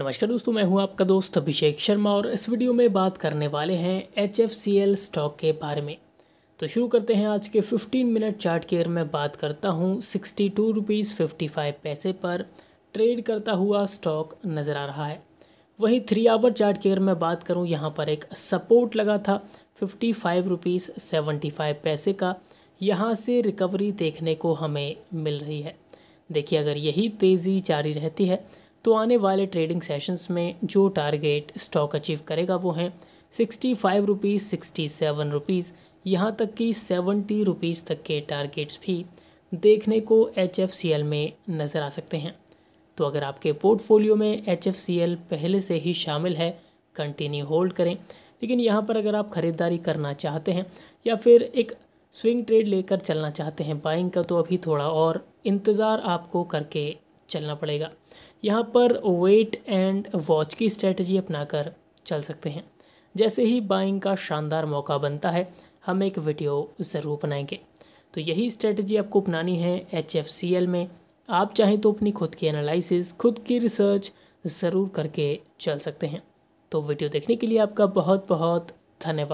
नमस्कार दोस्तों मैं हूं आपका दोस्त अभिषेक शर्मा और इस वीडियो में बात करने वाले हैं एच स्टॉक के बारे में तो शुरू करते हैं आज के 15 मिनट चार्ट की अगर मैं बात करता हूं sixty two rupees fifty five पैसे पर ट्रेड करता हुआ स्टॉक नज़र आ रहा है वहीं थ्री आवर चार्ट की अगर मैं बात करूं यहां पर एक सपोर्ट लगा था fifty five rupees seventy five पैसे का यहाँ से रिकवरी देखने को हमें मिल रही है देखिए अगर यही तेज़ी जारी रहती है तो आने वाले ट्रेडिंग सेशंस में जो टारगेट स्टॉक अचीव करेगा वो हैं sixty five rupees sixty seven rupees यहाँ तक कि सेवेंटी रुपीज़ तक के टारगेट्स भी देखने को एच एफ सी एल में नज़र आ सकते हैं तो अगर आपके पोर्टफोलियो में एच एफ सी एल पहले से ही शामिल है कंटिन्यू होल्ड करें लेकिन यहाँ पर अगर आप ख़रीदारी करना चाहते हैं या फिर एक स्विंग ट्रेड लेकर चलना चाहते हैं बाइंग का तो अभी थोड़ा और इंतज़ार आपको करके चलना पड़ेगा यहाँ पर वेट एंड वॉच की स्ट्रेटजी अपनाकर चल सकते हैं जैसे ही बाइंग का शानदार मौका बनता है हम एक वीडियो ज़रूर बनाएंगे तो यही स्ट्रेटजी आपको अपनानी है एच में आप चाहें तो अपनी खुद की एनालिसिस खुद की रिसर्च ज़रूर करके चल सकते हैं तो वीडियो देखने के लिए आपका बहुत बहुत धन्यवाद